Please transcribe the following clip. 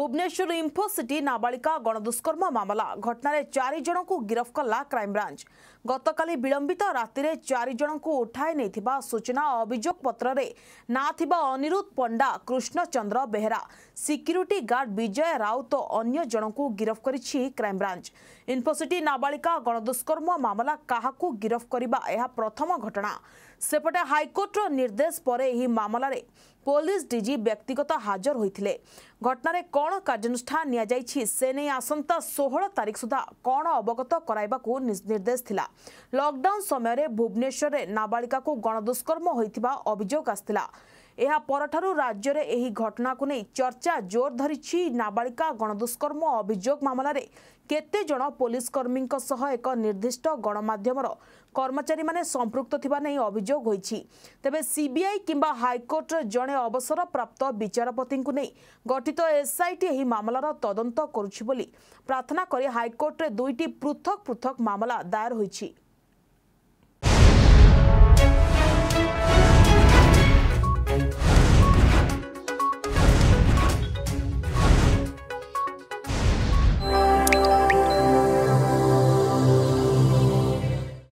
ভুবনেশ্বর ইম্ফোসিটি নাবালিকা গণদুষ্কর্ম মামলা ঘটনায় চারি জনকু গিরফ কলা ক্রাইমব্রাঞ্চ গতকালি বিলম্বিত রাতে চারি জনকু উঠাই নেই সূচনা অভিযোগ পত্রে না থিবা অনিরুদ্ধ পণ্ডা কৃষ্ণচন্দ্র বেহেরা সিকিউরিটি গার্ড বিজয় রাউত অন্য জনকু গিরফ করেছি ক্রাইমব্রাঞ্চ ইনফোসিটি নাবালিকা গণদুষ্কর্ম মামলা কাহাকু গিরফ করা এ প্রথম ঘটনা সেপটে হাইকোর্টর নির্দেশ পরে এই মামলার পুলিশ ডিজি ব্যক্তিগত হাজর হয়েছে ঘটনার কণ କ'ଣ କାର୍ଯ୍ୟାନୁଷ୍ଠାନ ନିଆଯାଇଛି ସେ ନେଇ ଆସନ୍ତା ଷୋହଳ ତାରିଖ ସୁଦ୍ଧା କ'ଣ ଅବଗତ କରାଇବାକୁ ନିର୍ଦ୍ଦେଶ ଥିଲା ଲକ୍ଡାଉନ୍ ସମୟରେ ଭୁବନେଶ୍ୱରରେ ନାବାଳିକାକୁ ଗଣଦୁଷ୍କର୍ମ ହୋଇଥିବା ଅଭିଯୋଗ ଆସିଥିଲା ଏହା ପରଠାରୁ ରାଜ୍ୟରେ ଏହି ଘଟଣାକୁ ନେଇ ଚର୍ଚ୍ଚା ଜୋର ଧରିଛି ନାବାଳିକା ଗଣଦୁଷ୍କର୍ମ ଅଭିଯୋଗ ମାମଲାରେ କେତେଜଣ ପୋଲିସ କର୍ମୀଙ୍କ ସହ ଏକ ନିର୍ଦ୍ଦିଷ୍ଟ ଗଣମାଧ୍ୟମର କର୍ମଚାରୀମାନେ ସମ୍ପୃକ୍ତ ଥିବା ନେଇ ଅଭିଯୋଗ ହୋଇଛି ତେବେ ସିବିଆଇ କିମ୍ବା ହାଇକୋର୍ଟର ଜଣେ ଅବସରପ୍ରାପ୍ତ ବିଚାରପତିଙ୍କୁ ନେଇ ଗଠିତ ଏସ୍ଆଇଟି ଏହି ମାମଲାର ତଦନ୍ତ କରୁଛି ବୋଲି ପ୍ରାର୍ଥନା କରି ହାଇକୋର୍ଟରେ ଦୁଇଟି ପୃଥକ ପୃଥକ ମାମଲା ଦାୟର ହୋଇଛି